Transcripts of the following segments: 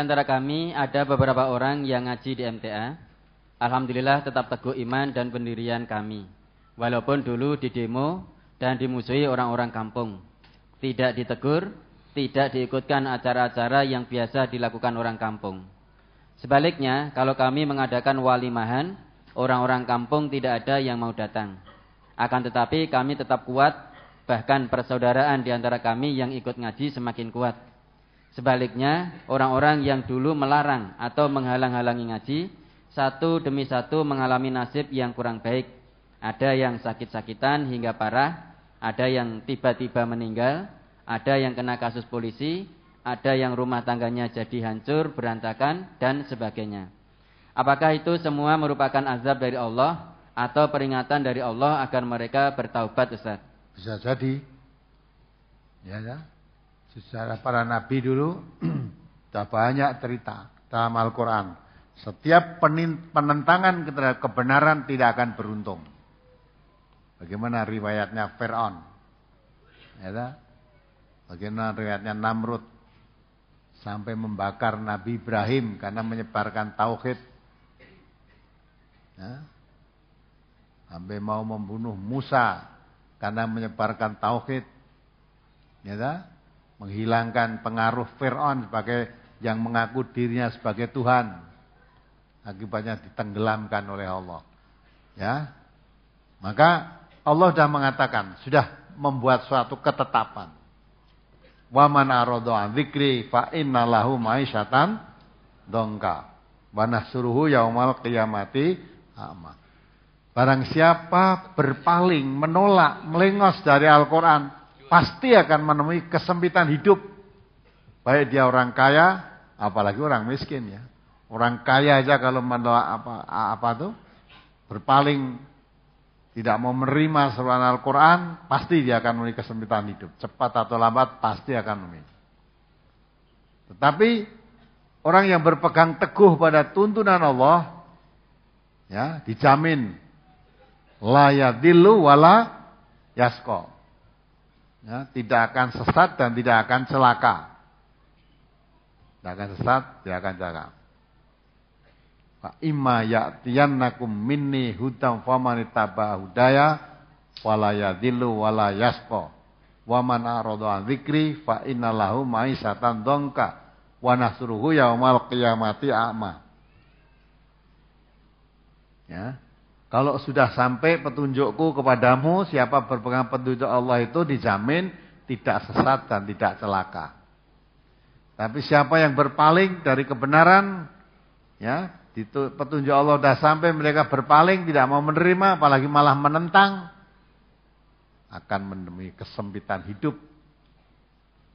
antara kami ada beberapa orang yang ngaji di MTA. Alhamdulillah tetap teguh iman dan pendirian kami. Walaupun dulu di demo dan dimusuhi orang-orang kampung. Tidak ditegur, tidak diikutkan acara-acara yang biasa dilakukan orang kampung. Sebaliknya, kalau kami mengadakan walimahan, orang-orang kampung tidak ada yang mau datang. Akan tetapi kami tetap kuat, bahkan persaudaraan di antara kami yang ikut ngaji semakin kuat Sebaliknya, orang-orang yang dulu melarang atau menghalang-halangi ngaji, satu demi satu mengalami nasib yang kurang baik. Ada yang sakit-sakitan hingga parah, ada yang tiba-tiba meninggal, ada yang kena kasus polisi, ada yang rumah tangganya jadi hancur, berantakan, dan sebagainya. Apakah itu semua merupakan azab dari Allah atau peringatan dari Allah agar mereka bertaubat, Ustaz? Bisa jadi. Ya, ya. Sejarah para nabi dulu sudah banyak cerita dalam Al-Quran. Setiap penentangan terhadap kebenaran tidak akan beruntung. Bagaimana riwayatnya Fir'aun? Ya, bagaimana riwayatnya Namrud? Sampai membakar Nabi Ibrahim karena menyebarkan tauhid. Ya, sampai mau membunuh Musa karena menyebarkan tauhid. Ya, menghilangkan pengaruh Fir'aun sebagai yang mengaku dirinya sebagai Tuhan. Akibatnya ditenggelamkan oleh Allah. Ya. Maka Allah sudah mengatakan, sudah membuat suatu ketetapan. waman arodo aradu fa ma'isyatan dongka. Wa suruhu yaumal kiamati a'ma. Barang siapa berpaling, menolak, melengos dari Al-Qur'an, pasti akan menemui kesempitan hidup. Baik dia orang kaya, apalagi orang miskin ya. Orang kaya aja kalau mendoa apa apa tuh berpaling tidak mau menerima seruan Al-Quran, pasti dia akan memiliki kesempitan hidup. Cepat atau lambat pasti akan memiliki. Tetapi orang yang berpegang teguh pada tuntunan Allah, ya dijamin layadilu wala yasko ya, tidak akan sesat dan tidak akan celaka. Tidak akan sesat, tidak akan celaka. Fa imma ya'tiyannakum minni hudam faman ittaba hudaya wala yadhillu wala yasqa. Wa man arada an dzikri fa innalahu ma'isatan dongka wa nasruhu yaumal qiyamati a'ma. Ya. Kalau sudah sampai petunjukku kepadamu, siapa berpegang petunjuk Allah itu dijamin tidak sesat dan tidak celaka. Tapi siapa yang berpaling dari kebenaran, ya, petunjuk Allah sudah sampai mereka berpaling, tidak mau menerima, apalagi malah menentang, akan menemui kesempitan hidup.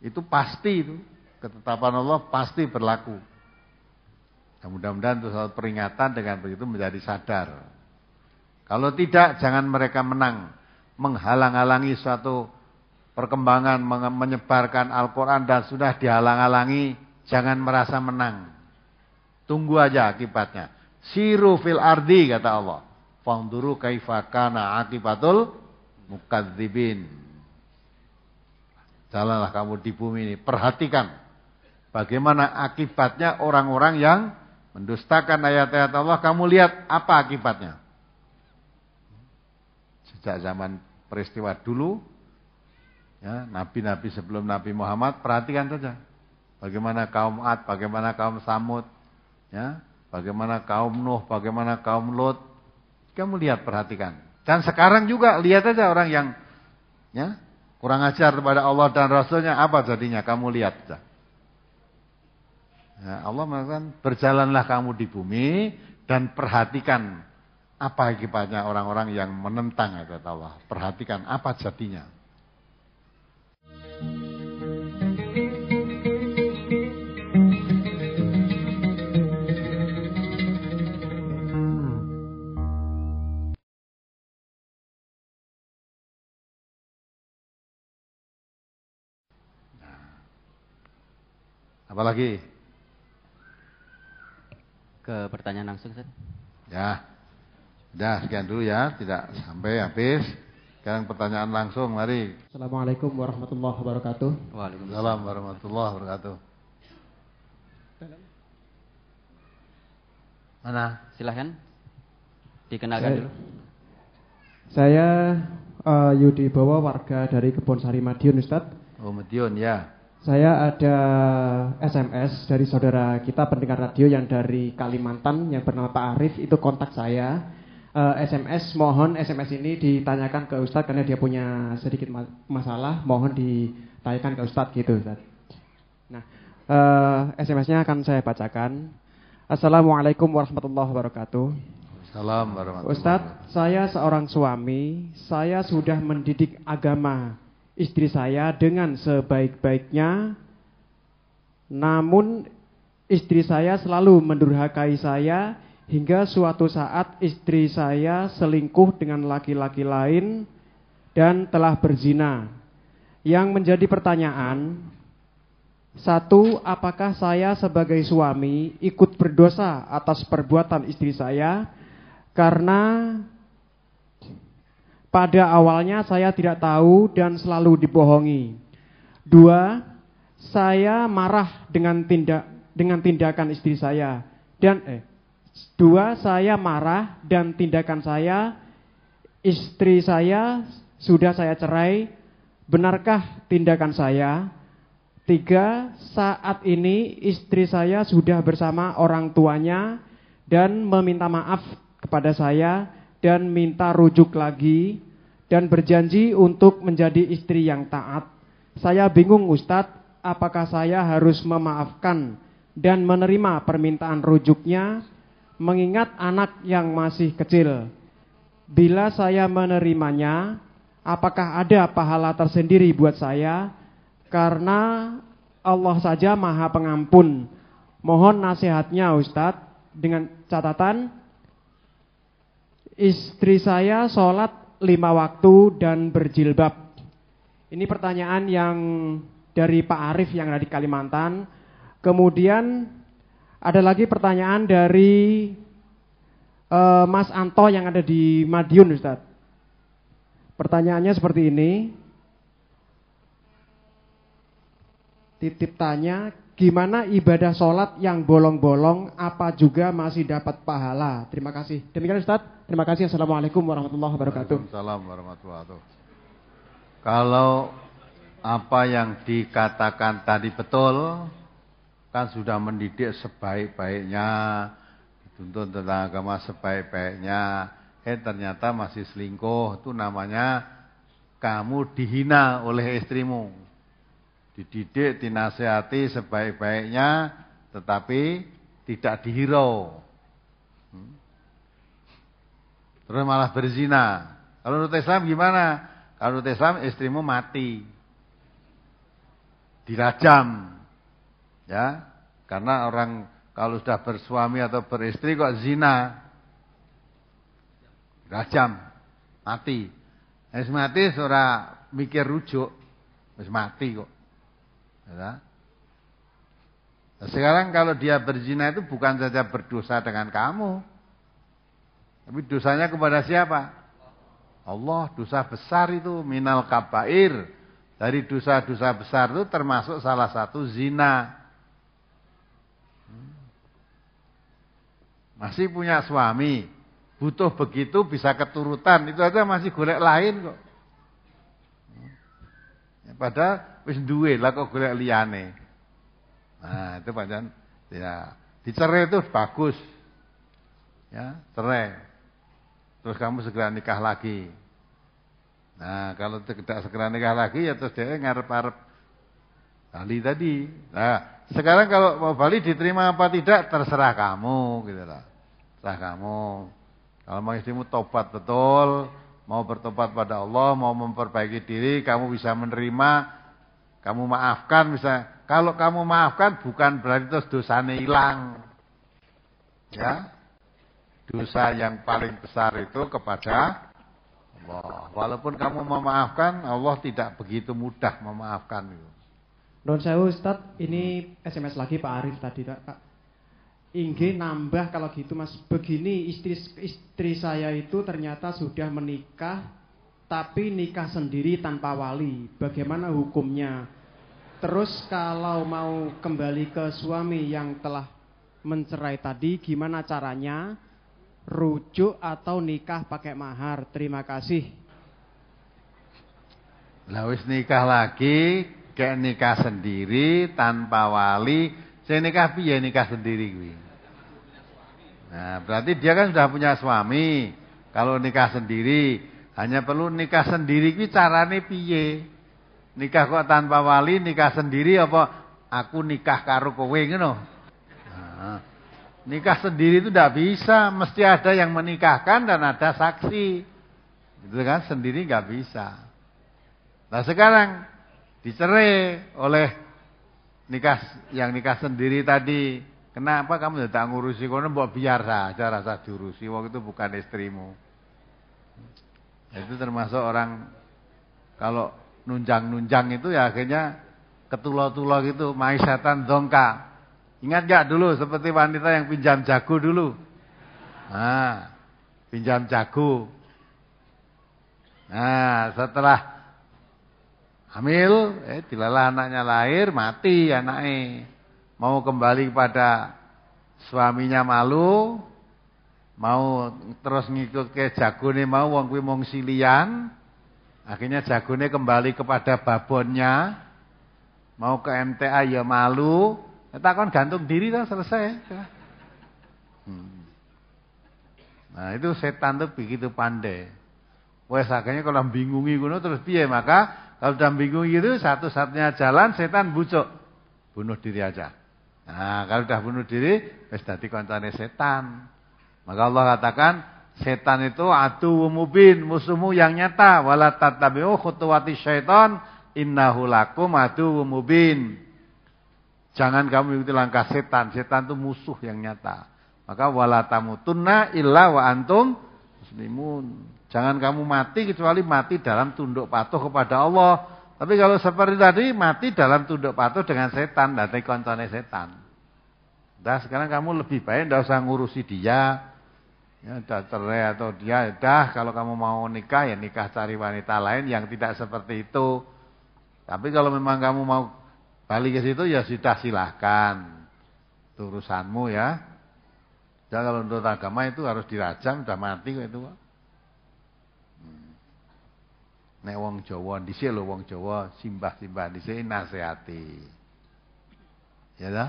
Itu pasti itu. Ketetapan Allah pasti berlaku. Mudah-mudahan itu suatu peringatan dengan begitu menjadi sadar. Kalau tidak, jangan mereka menang. Menghalang-halangi suatu perkembangan, menyebarkan Al-Quran dan sudah dihalang-halangi, jangan merasa menang. Tunggu aja akibatnya. Siru fil ardi, kata Allah. Fangduru kaifakana akibatul mukadzibin. Jalanlah kamu di bumi ini. Perhatikan bagaimana akibatnya orang-orang yang mendustakan ayat-ayat Allah. Kamu lihat apa akibatnya sejak zaman peristiwa dulu, ya, nabi-nabi sebelum Nabi Muhammad, perhatikan saja bagaimana kaum Ad, bagaimana kaum Samud, ya, bagaimana kaum Nuh, bagaimana kaum Lot. Kamu lihat, perhatikan. Dan sekarang juga lihat saja orang yang ya, kurang ajar kepada Allah dan Rasulnya apa jadinya kamu lihat saja. Ya, Allah mengatakan berjalanlah kamu di bumi dan perhatikan apa akibatnya orang-orang yang menentang adat Allah? Perhatikan apa jadinya. Nah, Apalagi? Ke pertanyaan langsung, Ustaz. Ya. Sudah sekian dulu ya, tidak sampai habis. Sekarang pertanyaan langsung, mari. Assalamualaikum warahmatullahi wabarakatuh. Waalaikumsalam warahmatullahi wabarakatuh. Mana? Silahkan. Dikenalkan saya, dulu. Saya uh, Yudi Bawa, warga dari Kebon Sari Madiun, Ustadz. Oh, Madiun, ya. Saya ada SMS dari saudara kita pendengar radio yang dari Kalimantan yang bernama Pak Arif itu kontak saya. SMS, eh, mohon SMS ini ditanyakan ke Ustadz karena dia punya sedikit masalah, mohon ditanyakan ke Ustadz gitu Ustadz. Nah, uh, eh, SMS-nya akan saya bacakan. Assalamualaikum warahmatullahi wabarakatuh. Salam warahmatullahi Ustadz, saya seorang suami, saya sudah mendidik agama istri saya dengan sebaik-baiknya, namun istri saya selalu mendurhakai saya Hingga suatu saat istri saya selingkuh dengan laki-laki lain dan telah berzina. Yang menjadi pertanyaan, satu, apakah saya sebagai suami ikut berdosa atas perbuatan istri saya? Karena pada awalnya saya tidak tahu dan selalu dibohongi. Dua, saya marah dengan tindak dengan tindakan istri saya dan eh Dua, saya marah dan tindakan saya, istri saya sudah saya cerai, benarkah tindakan saya? Tiga, saat ini istri saya sudah bersama orang tuanya dan meminta maaf kepada saya dan minta rujuk lagi dan berjanji untuk menjadi istri yang taat. Saya bingung Ustadz, apakah saya harus memaafkan dan menerima permintaan rujuknya mengingat anak yang masih kecil. Bila saya menerimanya, apakah ada pahala tersendiri buat saya? Karena Allah saja Maha Pengampun. Mohon nasihatnya Ustadz dengan catatan istri saya sholat lima waktu dan berjilbab. Ini pertanyaan yang dari Pak Arif yang ada di Kalimantan. Kemudian ada lagi pertanyaan dari uh, Mas Anto yang ada di Madiun, Ustaz. Pertanyaannya seperti ini. Titip tanya, gimana ibadah sholat yang bolong-bolong, apa juga masih dapat pahala? Terima kasih. Demikian Ustaz. Terima kasih. Assalamualaikum warahmatullahi wabarakatuh. Assalamualaikum warahmatullahi wabarakatuh. Kalau apa yang dikatakan tadi betul, kan sudah mendidik sebaik-baiknya, dituntun tentang agama sebaik-baiknya, eh ternyata masih selingkuh, itu namanya kamu dihina oleh istrimu. Dididik, dinasehati sebaik-baiknya, tetapi tidak dihirau. Hmm. Terus malah berzina. Kalau menurut Islam gimana? Kalau menurut Islam istrimu mati. Dirajam. Ya, karena orang kalau sudah bersuami atau beristri kok zina. Rajam, mati. Es mati suara mikir rujuk, es mati kok. Ya. Nah, sekarang kalau dia berzina itu bukan saja berdosa dengan kamu. Tapi dosanya kepada siapa? Allah dosa besar itu minal kabair. Dari dosa-dosa besar itu termasuk salah satu zina. Masih punya suami. Butuh begitu bisa keturutan. Itu aja masih golek lain kok. Ya, padahal wis duwe lah kok golek liyane. Nah, itu pancen ya dicerai itu bagus. Ya, cerai. Terus kamu segera nikah lagi. Nah, kalau tidak segera nikah lagi ya terus dia ngarep-arep Bali tadi. Nah, sekarang kalau mau balik diterima apa tidak terserah kamu gitu lah. Terserah kamu. Kalau mau istrimu tobat betul, mau bertobat pada Allah, mau memperbaiki diri, kamu bisa menerima, kamu maafkan bisa. Kalau kamu maafkan bukan berarti terus dosanya hilang. Ya. Dosa yang paling besar itu kepada Allah. Walaupun kamu memaafkan, Allah tidak begitu mudah memaafkan itu. Non saya ustad, ini SMS lagi Pak Arif tadi Pak. Inge nambah kalau gitu Mas. Begini istri istri saya itu ternyata sudah menikah tapi nikah sendiri tanpa wali. Bagaimana hukumnya? Terus kalau mau kembali ke suami yang telah mencerai tadi gimana caranya? Rujuk atau nikah pakai mahar? Terima kasih. Lah nikah lagi kayak nikah sendiri tanpa wali, saya nikah piye nikah sendiri gue Nah, berarti dia kan sudah punya suami. Kalau nikah sendiri, hanya perlu nikah sendiri gue carane piye? Nikah kok tanpa wali, nikah sendiri apa aku nikah karo kowe ngono? Nah, nikah sendiri itu tidak bisa, mesti ada yang menikahkan dan ada saksi. Itu kan sendiri nggak bisa. Nah sekarang dicerai oleh nikah yang nikah sendiri tadi. Kenapa kamu tidak ngurusi kono mbok biar saja rasa diurusi waktu itu bukan istrimu. Itu termasuk orang kalau nunjang-nunjang itu ya akhirnya ketulo-tulo gitu, maisatan dongka. Ingat gak dulu seperti wanita yang pinjam jago dulu. Nah, pinjam jago. Nah, setelah hamil, eh, dilalah anaknya lahir, mati anaknya. Mau kembali kepada suaminya malu, mau terus ngikut ke jagone mau wong kuwi mung silian. Akhirnya jagone kembali kepada babonnya. Mau ke MTA ya malu. Ya takon gantung diri dah selesai. Hmm. Nah, itu setan tuh begitu pandai. Wes akhirnya kalau bingungi kuno terus piye maka kalau sudah bingung gitu, satu-satunya jalan setan bucuk. Bunuh diri aja. Nah, kalau sudah bunuh diri, wis dadi kancane setan. Maka Allah katakan, setan itu atu mubin, musuhmu yang nyata. Wala tatabi'u khutuwati syaiton, innahu lakum atu mubin. Jangan kamu ikuti langkah setan. Setan itu musuh yang nyata. Maka wala tamutunna illa wa antum muslimun. Jangan kamu mati kecuali mati dalam tunduk patuh kepada Allah. Tapi kalau seperti tadi mati dalam tunduk patuh dengan setan, dari koncone setan. Dah sekarang kamu lebih baik tidak usah ngurusi dia. Ya, dah cerai atau dia, dah kalau kamu mau nikah ya nikah cari wanita lain yang tidak seperti itu. Tapi kalau memang kamu mau balik ke situ ya sudah silahkan. Itu urusanmu ya. Dan kalau untuk agama itu harus dirajam, sudah mati itu. Nek wong Jawa dhisik lho wong Jawa simbah-simbah dhisik nasehati. Ya ta?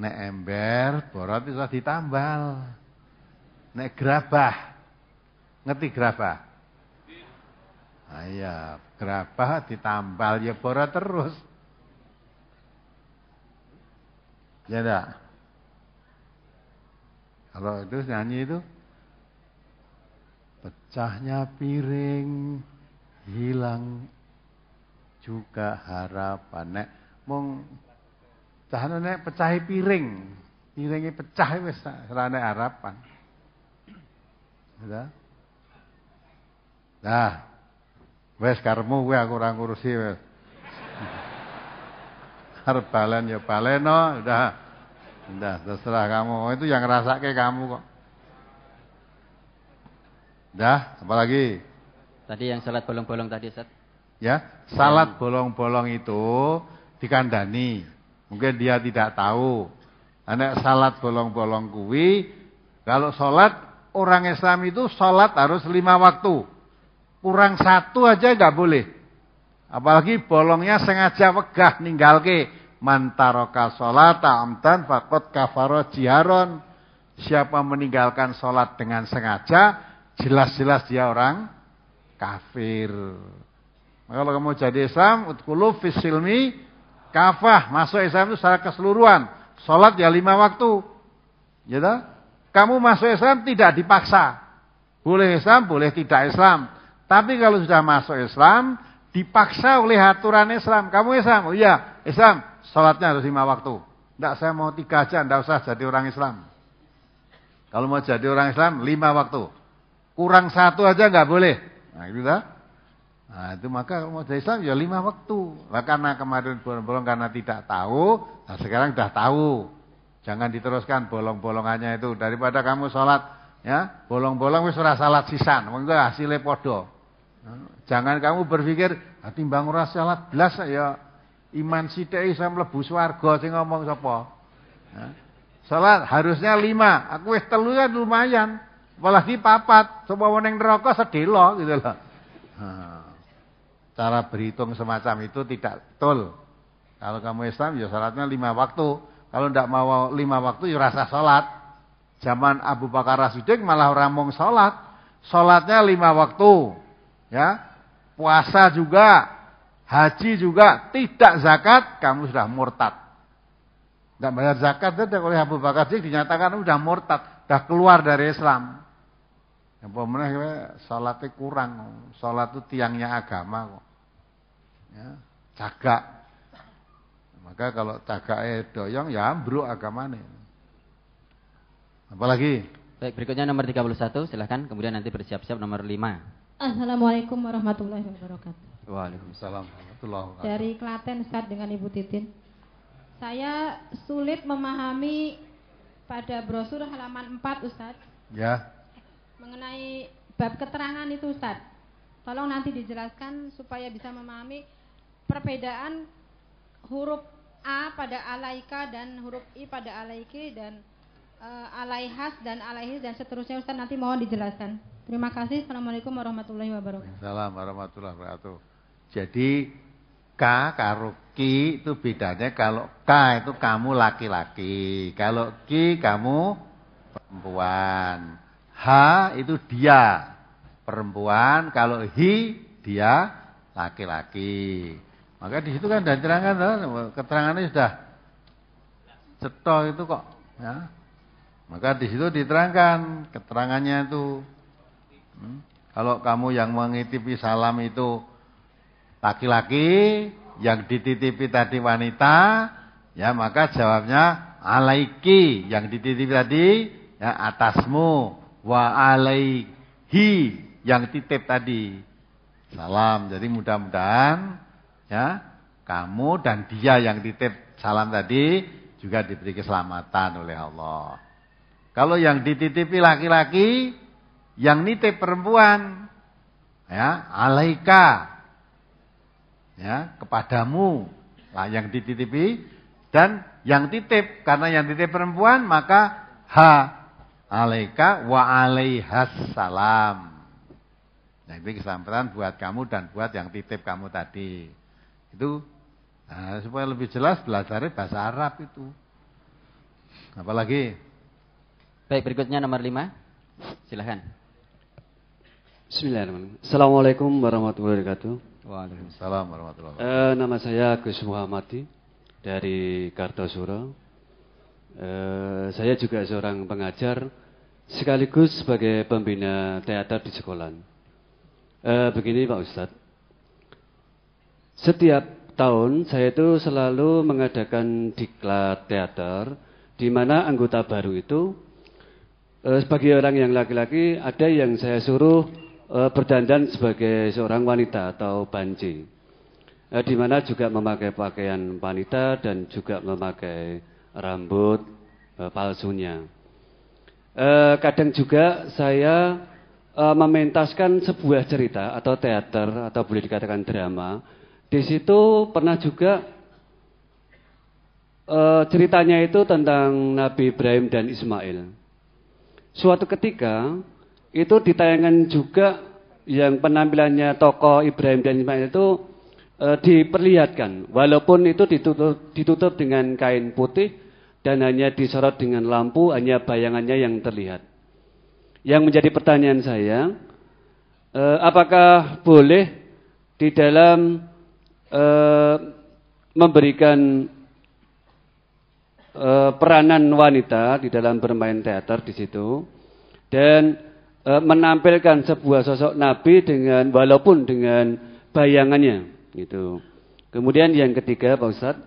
Nek ember borot itu ditambal. Nek gerabah. Ngerti gerabah? Ayah ah, gerabah ditambal ya borot terus. Ya tak? Kalau itu nyanyi itu pecahnya piring, hilang juga harapan. Nek mong cahane nek pecahi piring, piringnya pecah e wis ora harapan. Sudah? Nah, wes karmu gue aku ora ngurusi wes. Harap balen ya baleno, udah. Udah, terserah kamu. Itu yang ngerasake kamu kok. Dah, apalagi? Tadi yang salat bolong-bolong tadi, Ustaz. Ya, salat bolong-bolong itu dikandani. Mungkin dia tidak tahu. Anak salat bolong-bolong kuwi, kalau salat orang Islam itu salat harus lima waktu. Kurang satu aja nggak boleh. Apalagi bolongnya sengaja wegah ninggalke mantaroka salata amtan fakot kafaro jiharon. Siapa meninggalkan sholat dengan sengaja, jelas-jelas dia orang kafir. Maka kalau kamu jadi Islam, utkulu fisilmi kafah. Masuk Islam itu secara keseluruhan. Sholat ya lima waktu. Ya gitu? Kamu masuk Islam tidak dipaksa. Boleh Islam, boleh tidak Islam. Tapi kalau sudah masuk Islam, dipaksa oleh aturan Islam. Kamu Islam? Oh iya, Islam. Sholatnya harus lima waktu. Tidak, saya mau tiga aja, tidak usah jadi orang Islam. Kalau mau jadi orang Islam, lima waktu. Kurang satu aja nggak boleh. Nah, gitu dah. Nah, itu maka mau jadi Islam ya lima waktu. Nah, karena kemarin bolong-bolong karena tidak tahu, nah sekarang sudah tahu. Jangan diteruskan bolong-bolongannya itu daripada kamu sholat ya, bolong-bolong wis ora salat sisan, monggo hasilnya podo Jangan kamu berpikir ah, timbang ora salat belas ya iman sithik iso mlebu swarga sing ngomong sapa. Salat harusnya lima, aku wis telu kan lumayan di papat, coba neng neraka sedih loh gitu loh. Cara berhitung semacam itu tidak betul. Kalau kamu Islam ya salatnya lima waktu. Kalau tidak mau lima waktu ya rasa salat. Zaman Abu Bakar Rasidik malah orang mau salat. Salatnya lima waktu. Ya. Puasa juga, haji juga, tidak zakat, kamu sudah murtad. Tidak bayar zakat saja oleh Abu Bakar Siddiq dinyatakan sudah murtad, sudah keluar dari Islam. Apa meneh salate kurang. Salat itu tiangnya agama kok. Ya, cagak. Maka kalau cagake doyong ya agama nih. Apalagi? Baik, berikutnya nomor 31 silahkan kemudian nanti bersiap-siap nomor 5. Assalamualaikum warahmatullahi wabarakatuh. Waalaikumsalam warahmatullahi wabarakatuh. Dari Klaten Ustaz dengan Ibu Titin. Saya sulit memahami pada brosur halaman 4 Ustaz. Ya mengenai bab keterangan itu Ustaz. Tolong nanti dijelaskan supaya bisa memahami perbedaan huruf A pada alaika dan huruf I pada alaiki dan e, alaihas dan alaihis dan seterusnya Ustaz nanti mohon dijelaskan. Terima kasih. Assalamualaikum warahmatullahi wabarakatuh. Salam warahmatullahi wabarakatuh. Jadi K karo Ki itu bedanya kalau K itu kamu laki-laki, kalau Ki kamu perempuan. H itu dia perempuan, kalau hi dia laki-laki. Maka di situ kan dan terangkan keterangannya sudah ceto itu kok ya. Maka di situ diterangkan keterangannya itu. Hmm. Kalau kamu yang mengitipi salam itu laki-laki, yang dititipi tadi wanita, ya maka jawabnya alaiki, yang dititipi tadi ya atasmu wa alaihi yang titip tadi. Salam. Jadi mudah-mudahan ya kamu dan dia yang titip salam tadi juga diberi keselamatan oleh Allah. Kalau yang dititipi laki-laki, yang nitip perempuan ya, alaika ya, kepadamu. Lah yang dititipi dan yang titip karena yang titip perempuan maka ha Alaika wa alaihas salam. Nah, ini kesempatan buat kamu dan buat yang titip kamu tadi. Itu nah, supaya lebih jelas belajar bahasa Arab itu. Apalagi? Baik, berikutnya nomor lima. Silahkan. Bismillahirrahmanirrahim. Assalamualaikum warahmatullahi wabarakatuh. Waalaikumsalam warahmatullahi wabarakatuh. E, nama saya Gus Muhammadi dari Kartosuro. Eh, saya juga seorang pengajar sekaligus sebagai pembina teater di sekolah. E, begini Pak Ustadz, setiap tahun saya itu selalu mengadakan diklat teater di mana anggota baru itu e, sebagai orang yang laki-laki ada yang saya suruh e, berdandan sebagai seorang wanita atau banci. di mana juga memakai pakaian wanita dan juga memakai rambut e, palsunya. E, kadang juga saya e, mementaskan sebuah cerita atau teater atau boleh dikatakan drama. Di situ pernah juga e, ceritanya itu tentang Nabi Ibrahim dan Ismail. Suatu ketika itu ditayangkan juga yang penampilannya tokoh Ibrahim dan Ismail itu diperlihatkan, walaupun itu ditutup, ditutup dengan kain putih dan hanya disorot dengan lampu, hanya bayangannya yang terlihat. Yang menjadi pertanyaan saya, eh, apakah boleh di dalam eh, memberikan eh, peranan wanita di dalam bermain teater di situ dan menampilkan sebuah sosok nabi dengan walaupun dengan bayangannya gitu. Kemudian yang ketiga Pak Ustadz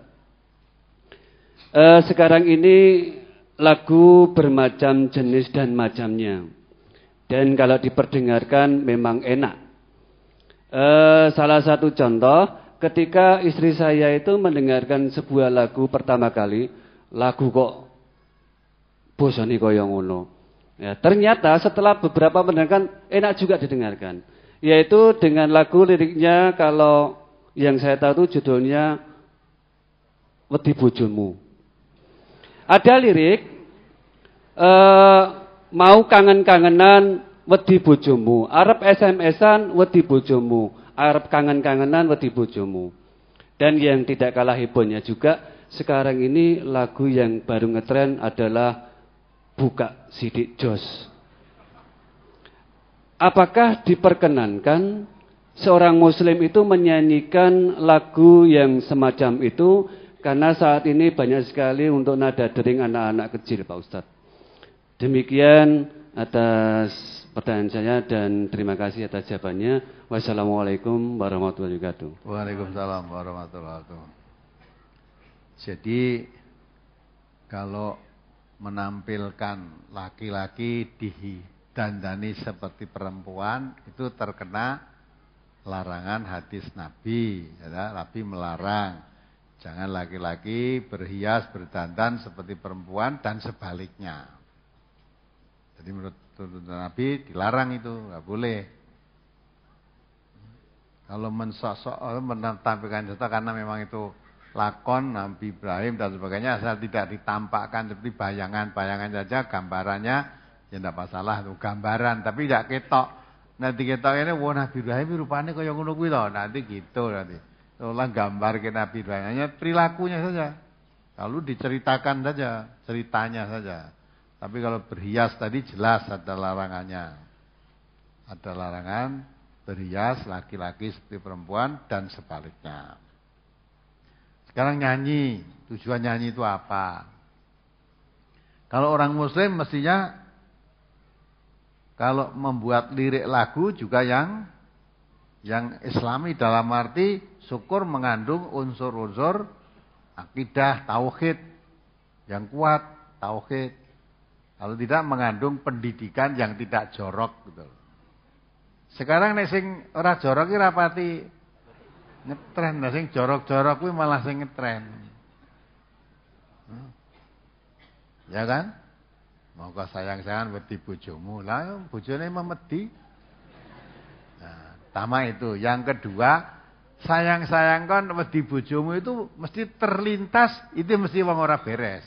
Uh, sekarang ini lagu bermacam jenis dan macamnya. Dan kalau diperdengarkan memang enak. Uh, salah satu contoh, ketika istri saya itu mendengarkan sebuah lagu pertama kali, lagu kok Bosoni koyong Uno Ya, ternyata setelah beberapa mendengarkan, enak juga didengarkan. Yaitu dengan lagu liriknya kalau yang saya tahu itu judulnya Wedi Bojomu. Ada lirik e, mau kangen-kangenan wedi bojomu, arep SMS-an wedi bojomu, arep kangen-kangenan wedi bojomu. Dan yang tidak kalah hebohnya juga sekarang ini lagu yang baru ngetren adalah buka sidik jos. Apakah diperkenankan seorang muslim itu menyanyikan lagu yang semacam itu karena saat ini banyak sekali untuk nada dering anak-anak kecil Pak Ustadz. Demikian atas pertanyaan saya dan terima kasih atas jawabannya. Wassalamualaikum warahmatullahi wabarakatuh. Waalaikumsalam warahmatullahi wabarakatuh. Jadi kalau menampilkan laki-laki dihidandani seperti perempuan itu terkena larangan hadis Nabi. Ya, Nabi melarang. Jangan laki-laki berhias, berdandan seperti perempuan dan sebaliknya. Jadi menurut tuntunan Nabi dilarang itu, nggak boleh. Kalau mensosok, eh, menampilkan contoh karena memang itu lakon Nabi Ibrahim dan sebagainya asal tidak ditampakkan seperti bayangan-bayangan saja gambarannya ya tidak masalah itu gambaran tapi tidak ketok nanti ketok ini wah Nabi Ibrahim rupanya kayak ngono gitu nanti gitu nanti Seolah gambar ke Nabi Ibrahim, Hanya perilakunya saja. Lalu diceritakan saja, ceritanya saja. Tapi kalau berhias tadi jelas ada larangannya. Ada larangan berhias laki-laki seperti perempuan dan sebaliknya. Sekarang nyanyi, tujuan nyanyi itu apa? Kalau orang muslim mestinya kalau membuat lirik lagu juga yang yang islami dalam arti syukur mengandung unsur-unsur akidah tauhid yang kuat tauhid kalau tidak mengandung pendidikan yang tidak jorok gitu sekarang ini sing ora jorok ini rapati ngetren nah, sing jorok-jorok ini malah sing ngetren hmm. ya kan Mau kau sayang-sayang wedi bujumu lah ini memedih Pertama itu. Yang kedua, sayang-sayang kan wedi bojomu itu mesti terlintas itu mesti wong ora beres.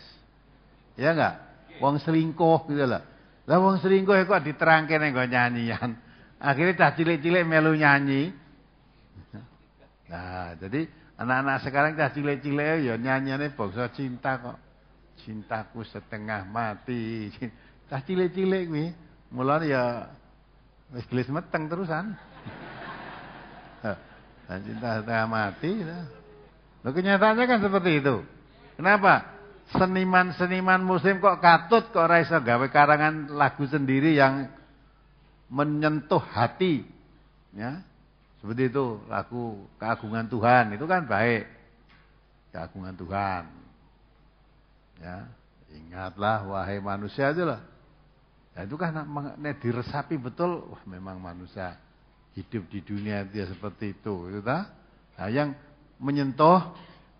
Ya enggak? Wong selingkuh gitu loh. Lah wong selingkuh kok diterangke nang nyanyian. Akhirnya dah cilik-cilik melu nyanyi. Nah, jadi anak-anak sekarang dah cilik-cilik ya nyanyiane bangsa cinta kok. Cintaku setengah mati. Dah cilik-cilik kuwi mulane ya wis gelis meteng terusan. Dan nah, cinta setengah mati. ya. Loh, kenyataannya kan seperti itu. Kenapa? Seniman-seniman muslim kok katut kok raisa gawe karangan lagu sendiri yang menyentuh hati. Ya. Seperti itu, lagu keagungan Tuhan itu kan baik. Keagungan Tuhan. Ya. Ingatlah wahai manusia aja lah. Ya, itu kan diresapi betul, wah memang manusia hidup di dunia dia seperti itu, gitu Nah, yang menyentuh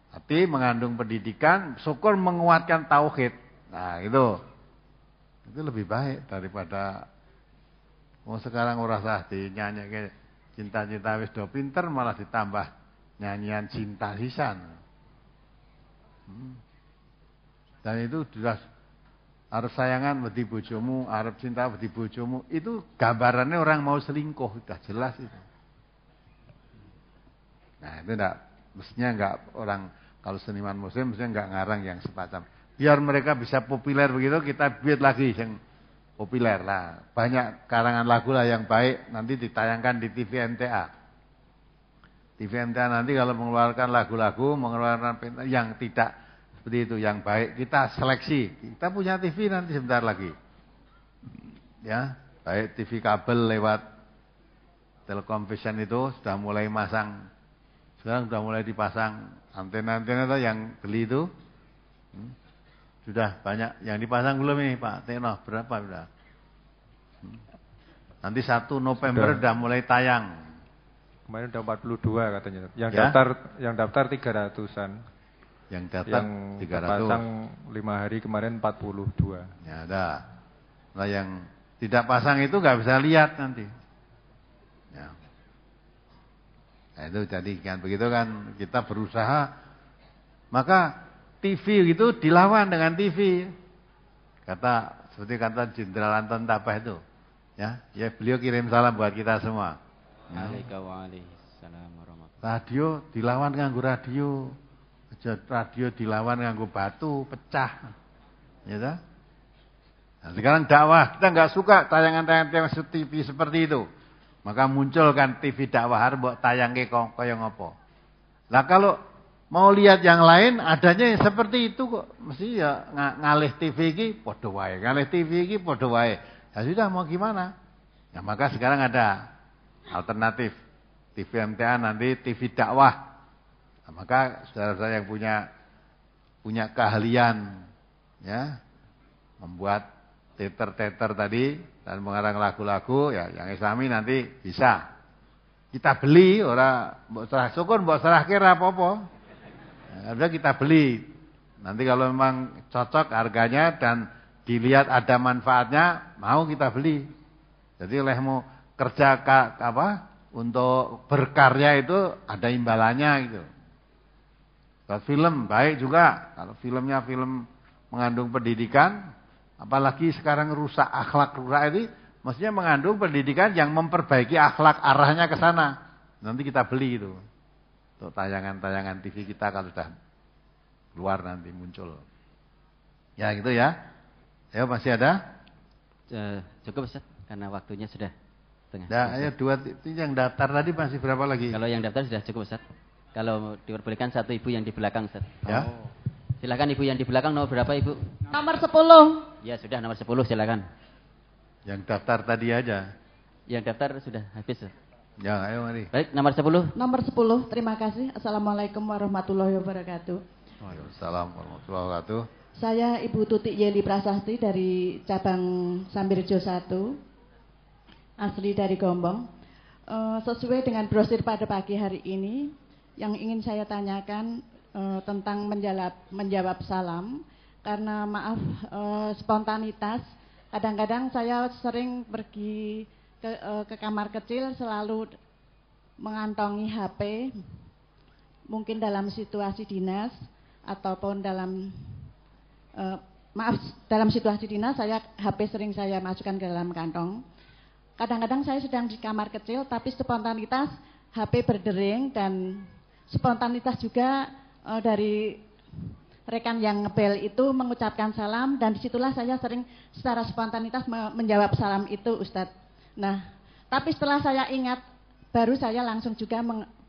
hati mengandung pendidikan, syukur menguatkan tauhid. Nah, itu. Itu lebih baik daripada mau oh, sekarang ora sah nyanyi kayak cinta-cinta wis do pinter malah ditambah nyanyian cinta sisan. Hmm. Dan itu sudah Arep sayangan wedi bojomu, arep cinta wedi bojomu. Itu gambarannya orang mau selingkuh, sudah jelas itu. Nah, itu enggak mestinya enggak orang kalau seniman muslim mestinya enggak ngarang yang semacam. Biar mereka bisa populer begitu, kita buat lagi yang populer lah. Banyak karangan lagu lah yang baik nanti ditayangkan di TV MTA. TV MTA nanti kalau mengeluarkan lagu-lagu, mengeluarkan yang tidak seperti itu yang baik kita seleksi. Kita punya TV nanti sebentar lagi. Ya, baik TV kabel lewat vision itu sudah mulai masang. Sekarang sudah mulai dipasang antena-antena yang beli itu. Hmm, sudah banyak yang dipasang belum nih Pak Teno nah, berapa sudah? Hmm. Nanti 1 November sudah. sudah mulai tayang. Kemarin sudah 42 katanya. Yang ya? daftar yang daftar 300-an. Yang datang yang 300. pasang 5 hari kemarin 42. Ya ada. Nah yang tidak pasang itu nggak bisa lihat nanti. Ya. Nah, itu jadi kan begitu kan kita berusaha maka TV itu dilawan dengan TV. Kata seperti kata Jenderal Anton Tapah itu. Ya, ya beliau kirim salam buat kita semua. Ya. Assalamualaikum warahmatullahi wabarakatuh. Radio dilawan dengan radio radio dilawan nganggo batu pecah ya ta? Nah, sekarang dakwah kita nggak suka tayangan-tayangan TV seperti itu maka munculkan TV dakwah harus tayang ke yang ngopo. lah kalau mau lihat yang lain adanya yang seperti itu kok mesti ya ng ngalih TV iki padha wae ngalih TV iki padha wae ya sudah mau gimana Ya maka sekarang ada alternatif TV MTA nanti TV dakwah Nah, maka saudara-saudara yang punya punya keahlian ya membuat teater-teater tadi dan mengarang lagu-lagu ya yang islami nanti bisa kita beli orang mbok serah syukur mbok serah kira apa-apa ya, kita beli nanti kalau memang cocok harganya dan dilihat ada manfaatnya mau kita beli jadi olehmu kerja ke, apa untuk berkarya itu ada imbalannya gitu Buat film baik juga. Kalau filmnya film mengandung pendidikan, apalagi sekarang rusak akhlak rusak ini, maksudnya mengandung pendidikan yang memperbaiki akhlak arahnya ke sana. Nanti kita beli itu. Untuk tayangan-tayangan TV kita kalau sudah keluar nanti muncul. Ya gitu ya. Ya masih ada? Ya, cukup Ustaz, karena waktunya sudah setengah. Nah, ya dua yang daftar tadi masih berapa lagi? Kalau yang daftar sudah cukup Ustaz. Kalau diperbolehkan satu ibu yang di belakang, Ustaz. Ya. Oh. Silakan ibu yang di belakang nomor berapa, Ibu? Nomor 10. Ya, sudah nomor 10 silakan. Yang daftar tadi aja. Yang daftar sudah habis, Ustaz. Ya, ayo mari. Baik, nomor 10. Nomor 10. Terima kasih. Assalamualaikum warahmatullahi wabarakatuh. Waalaikumsalam warahmatullahi wabarakatuh. Saya Ibu Tuti Yeli Prasasti dari cabang Sambirjo 1. Asli dari Gombong. Eh, sesuai dengan brosir pada pagi hari ini, yang ingin saya tanyakan uh, tentang menjawab, menjawab salam karena maaf uh, spontanitas. Kadang-kadang saya sering pergi ke, uh, ke kamar kecil selalu mengantongi HP, mungkin dalam situasi dinas ataupun dalam uh, maaf dalam situasi dinas saya HP sering saya masukkan ke dalam kantong. Kadang-kadang saya sedang di kamar kecil tapi spontanitas HP berdering dan spontanitas juga uh, dari rekan yang ngebel itu mengucapkan salam dan disitulah saya sering secara spontanitas menjawab salam itu Ustadz. Nah, tapi setelah saya ingat baru saya langsung juga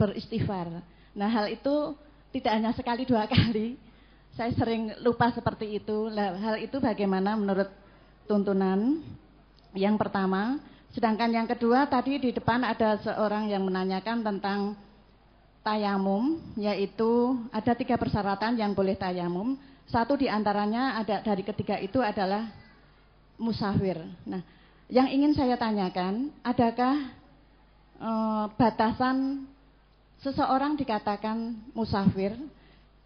beristighfar. Nah, hal itu tidak hanya sekali dua kali. Saya sering lupa seperti itu. Nah, hal itu bagaimana menurut tuntunan? Yang pertama, sedangkan yang kedua tadi di depan ada seorang yang menanyakan tentang tayamum yaitu ada tiga persyaratan yang boleh tayamum. Satu diantaranya ada dari ketiga itu adalah musafir. Nah, yang ingin saya tanyakan, adakah e, batasan seseorang dikatakan musafir?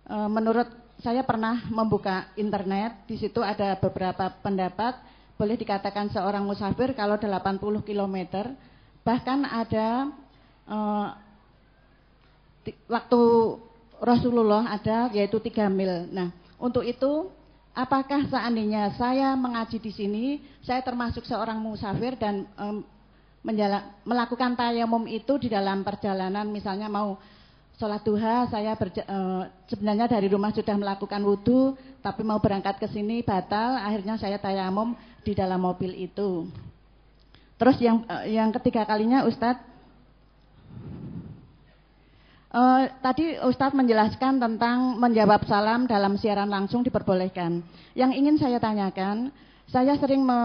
E, menurut saya pernah membuka internet, di situ ada beberapa pendapat boleh dikatakan seorang musafir kalau 80 km. Bahkan ada e, waktu Rasulullah ada yaitu tiga mil. Nah, untuk itu apakah seandainya saya mengaji di sini, saya termasuk seorang musafir dan um, melakukan tayamum itu di dalam perjalanan misalnya mau sholat duha, saya berja, uh, sebenarnya dari rumah sudah melakukan wudhu, tapi mau berangkat ke sini batal, akhirnya saya tayamum di dalam mobil itu. Terus yang uh, yang ketiga kalinya Ustadz Uh, tadi Ustadz menjelaskan tentang menjawab salam dalam siaran langsung diperbolehkan. Yang ingin saya tanyakan, saya sering me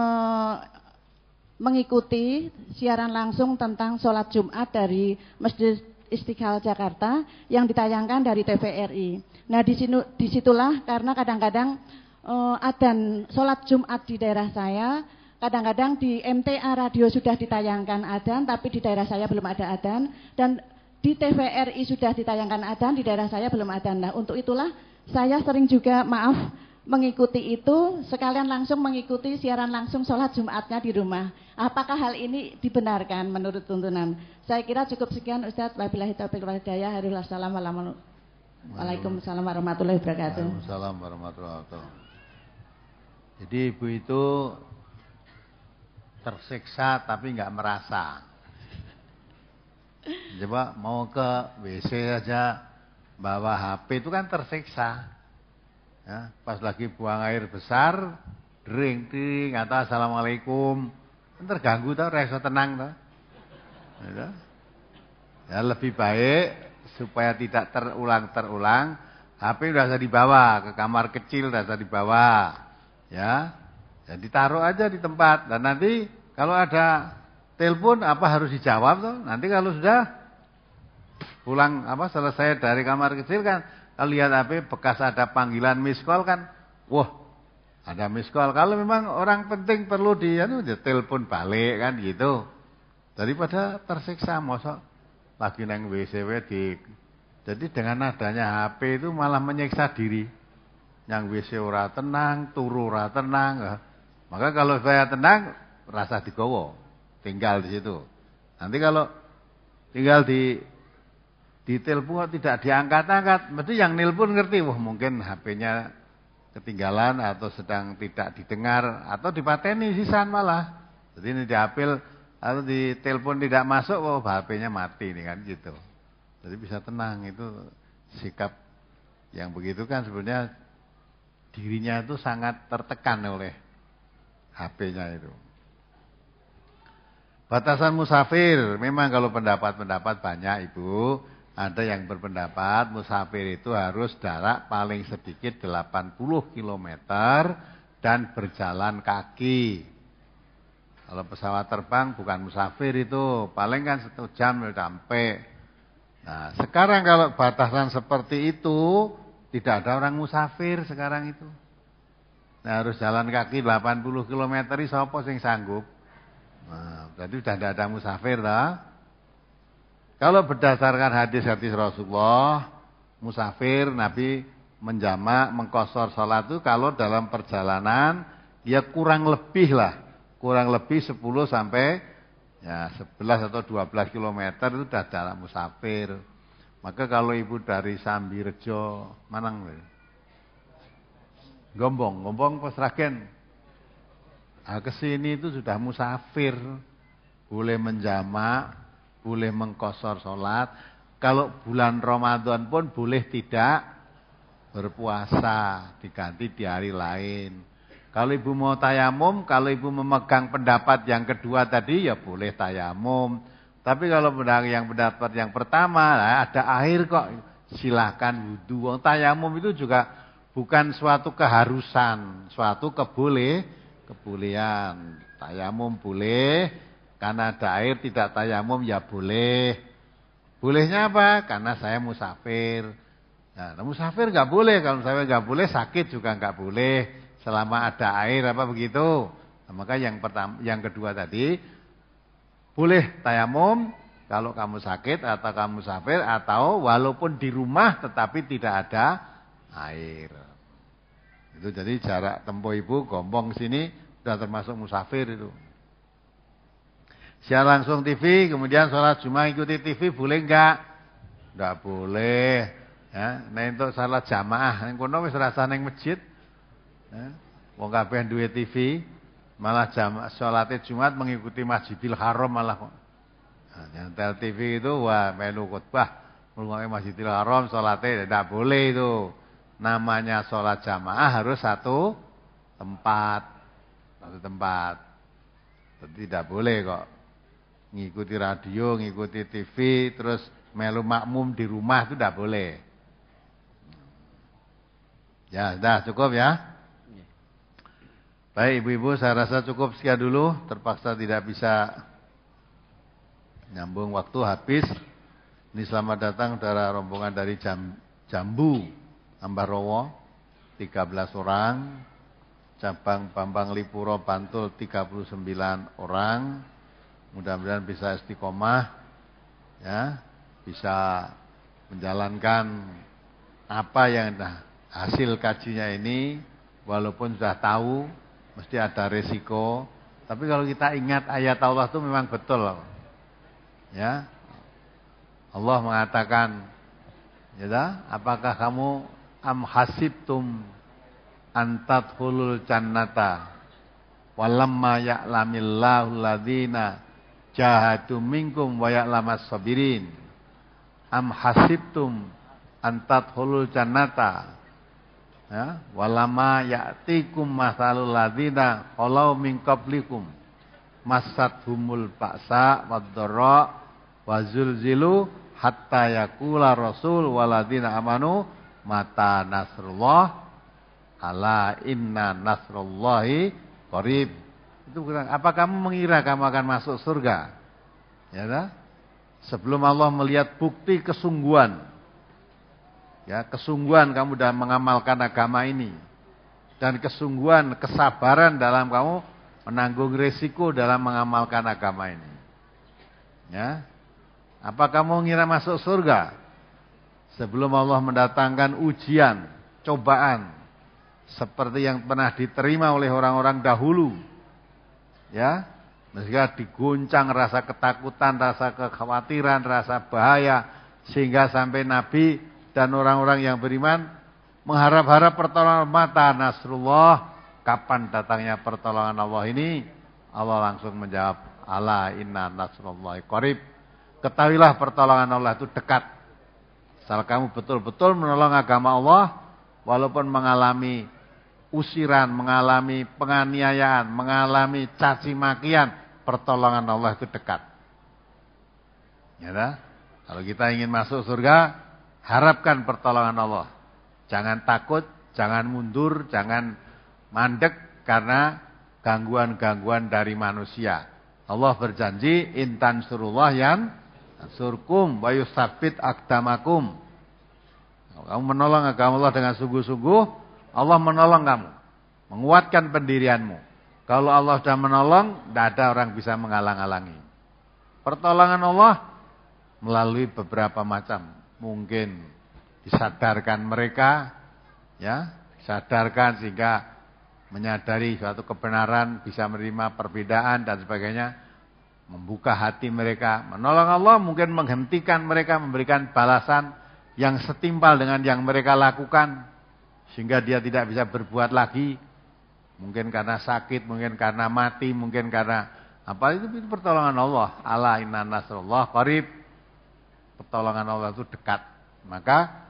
mengikuti siaran langsung tentang sholat Jumat dari Masjid Istiqlal Jakarta yang ditayangkan dari TVRI. Nah disinu, disitulah karena kadang-kadang uh, eh, adan sholat Jumat di daerah saya kadang-kadang di MTA radio sudah ditayangkan adan tapi di daerah saya belum ada adan dan di TVRI sudah ditayangkan adzan, di daerah saya belum ada. Nah, untuk itulah saya sering juga maaf mengikuti itu sekalian langsung mengikuti siaran langsung sholat Jumatnya di rumah. Apakah hal ini dibenarkan menurut tuntunan? Saya kira cukup sekian Ustadz. Wabillahi taufiq wal hidayah. Waalaikumsalam warahmatullahi wabarakatuh. Waalaikumsalam warahmatullahi wabarakatuh. Jadi ibu itu tersiksa tapi nggak merasa. Coba mau ke WC aja bawa HP itu kan tersiksa. Ya, pas lagi buang air besar, dering ting, kata assalamualaikum, kan terganggu tau, reaksi tenang tau. Ya, ya lebih baik supaya tidak terulang-terulang, HP udah saya dibawa ke kamar kecil, udah saya dibawa, ya. Jadi ya taruh aja di tempat dan nanti kalau ada telepon apa harus dijawab tuh? Nanti kalau sudah pulang apa selesai dari kamar kecil kan kalau lihat HP bekas ada panggilan miss call kan wah ada miss call kalau memang orang penting perlu di anu ya, telepon balik kan gitu daripada tersiksa mosok lagi neng WC di jadi dengan adanya HP itu malah menyiksa diri yang WC ora tenang turu ora tenang eh. maka kalau saya tenang rasa digowo tinggal di situ. Nanti kalau tinggal di di telpon tidak diangkat-angkat, berarti yang nil pun ngerti, wah mungkin HP-nya ketinggalan atau sedang tidak didengar atau dipateni sisan malah. Jadi ini diapil atau di telpon tidak masuk, wah HP-nya mati nih kan gitu. Jadi bisa tenang itu sikap yang begitu kan sebenarnya dirinya itu sangat tertekan oleh HP-nya itu. Batasan musafir, memang kalau pendapat-pendapat banyak Ibu, ada yang berpendapat musafir itu harus jarak paling sedikit 80 km dan berjalan kaki. Kalau pesawat terbang bukan musafir itu, paling kan satu jam ya sampai. Nah, sekarang kalau batasan seperti itu, tidak ada orang musafir sekarang itu. Nah, harus jalan kaki 80 km, siapa yang sanggup? Nah, berarti sudah tidak ada musafir lah. Kalau berdasarkan hadis-hadis Rasulullah, musafir Nabi menjamak, mengkosor sholat itu kalau dalam perjalanan dia ya kurang lebih lah, kurang lebih 10 sampai ya 11 atau 12 km itu sudah dalam musafir. Maka kalau ibu dari Sambirejo, Manang, Gombong, Gombong Pesragen, Nah, kesini itu sudah musafir. Boleh menjamak, boleh mengkosor sholat. Kalau bulan Ramadan pun boleh tidak berpuasa, diganti di hari lain. Kalau ibu mau tayamum, kalau ibu memegang pendapat yang kedua tadi, ya boleh tayamum. Tapi kalau yang pendapat yang pertama, nah ada air kok, silahkan wudhu. Tayamum itu juga bukan suatu keharusan, suatu keboleh kebulian Tayamum boleh, karena ada air tidak tayamum ya boleh. Bolehnya apa? Karena saya musafir. Nah, nah musafir nggak boleh, kalau saya nggak boleh sakit juga nggak boleh selama ada air apa begitu. Nah, maka yang pertama, yang kedua tadi boleh tayamum kalau kamu sakit atau kamu safir atau walaupun di rumah tetapi tidak ada air. Itu jadi jarak tempo ibu gombong sini sudah termasuk musafir itu. Siar langsung TV, kemudian sholat Jumat ikuti TV boleh enggak? Enggak boleh. Ya, nah untuk sholat jamaah, yang kuno wis rasa neng masjid. Ya, wong kabeh duwe TV, malah jam sholat Jumat mengikuti Masjidil Haram malah. Nah, yang tel TV itu wah melu khotbah, mulunge Masjidil Haram sholatnya tidak boleh itu namanya sholat jamaah harus satu tempat. Satu tempat. Tidak boleh kok. Ngikuti radio, ngikuti TV, terus melu makmum di rumah itu tidak boleh. Ya, sudah cukup ya. Baik ibu-ibu, saya rasa cukup sekian dulu. Terpaksa tidak bisa nyambung waktu habis. Ini selamat datang darah rombongan dari Jam, Jambu. Ambarowo 13 orang, cabang Bambang Lipuro Bantul 39 orang. Mudah-mudahan bisa istiqomah ya, bisa menjalankan apa yang hasil kajinya ini walaupun sudah tahu mesti ada resiko, tapi kalau kita ingat ayat Allah itu memang betul. Ya. Allah mengatakan, ya apakah kamu am hasibtum antadkhulul jannata walamma ya'lamillahu ladzina jahadu minkum wa ya'lamas sabirin am hasibtum antadkhulul jannata ya walamma ya'tikum masalul ladzina qalau min qablikum masathumul ba'sa wadh-dharra wa zulzilu hatta yakula rasul waladina amanu mata nasrullah ala inna nasrullahi qarib. Itu apa kamu mengira kamu akan masuk surga? Ya dah? Sebelum Allah melihat bukti kesungguhan. Ya, kesungguhan kamu dalam mengamalkan agama ini dan kesungguhan, kesabaran dalam kamu menanggung resiko dalam mengamalkan agama ini. Ya. Apa kamu ngira masuk surga? Sebelum Allah mendatangkan ujian, cobaan seperti yang pernah diterima oleh orang-orang dahulu. Ya, sehingga diguncang rasa ketakutan, rasa kekhawatiran, rasa bahaya sehingga sampai nabi dan orang-orang yang beriman mengharap-harap pertolongan mata Nasrullah kapan datangnya pertolongan Allah ini Allah langsung menjawab Allah inna nasrullahi qarib ketahuilah pertolongan Allah itu dekat Asal kamu betul-betul menolong agama Allah walaupun mengalami usiran, mengalami penganiayaan, mengalami caci makian, pertolongan Allah itu dekat. Ya dah? Kalau kita ingin masuk surga, harapkan pertolongan Allah. Jangan takut, jangan mundur, jangan mandek karena gangguan-gangguan dari manusia. Allah berjanji intan surullah yang surkum Bayu yusabit aktamakum. kamu menolong agama Allah dengan sungguh-sungguh, Allah menolong kamu. Menguatkan pendirianmu. Kalau Allah sudah menolong, tidak ada orang bisa menghalang-halangi. Pertolongan Allah melalui beberapa macam. Mungkin disadarkan mereka, ya, sadarkan sehingga menyadari suatu kebenaran, bisa menerima perbedaan dan sebagainya membuka hati mereka, menolong Allah mungkin menghentikan mereka memberikan balasan yang setimpal dengan yang mereka lakukan sehingga dia tidak bisa berbuat lagi mungkin karena sakit, mungkin karena mati, mungkin karena apa itu, itu pertolongan Allah. Allah inna nasrullah qarib. Pertolongan Allah itu dekat. Maka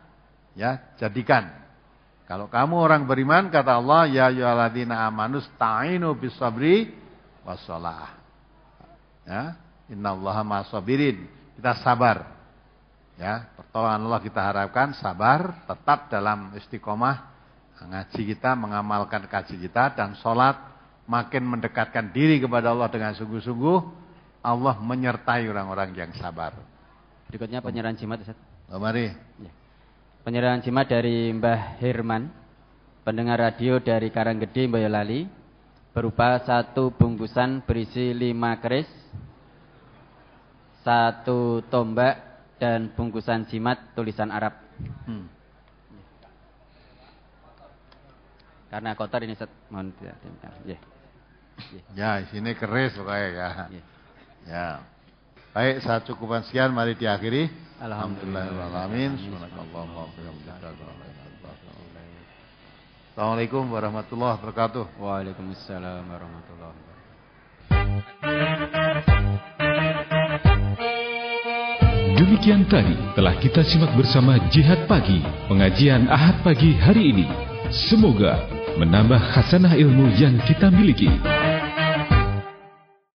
ya jadikan kalau kamu orang beriman kata Allah ya yualadina amanus ta'inu bisabri, sabri wassalah. Ya, inna innallaha ma'asabirin. Kita sabar. Ya, pertolongan Allah kita harapkan sabar, tetap dalam istiqomah ngaji kita, mengamalkan kaji kita dan sholat makin mendekatkan diri kepada Allah dengan sungguh-sungguh. Allah menyertai orang-orang yang sabar. Berikutnya penyerahan jimat, Ustaz. Oh, mari. Ya. Penyerahan jimat dari Mbah Herman, pendengar radio dari Karanggede, Boyolali berupa satu bungkusan berisi lima keris, satu tombak, dan bungkusan jimat tulisan Arab. Hmm. Karena kotor ini set, mohon tidak. Ya, yeah. yeah. ya sini keris pokoknya ya. Yeah. Ya. Baik, saat cukupan sekian. Mari diakhiri. Alhamdulillah, Alhamdulillahirrahmanirrahim. Alhamdulillahirrahmanirrahim. Assalamualaikum warahmatullahi wabarakatuh. Waalaikumsalam warahmatullahi wabarakatuh. Demikian tadi telah kita simak bersama Jihad Pagi, pengajian Ahad Pagi hari ini. Semoga menambah khasanah ilmu yang kita miliki.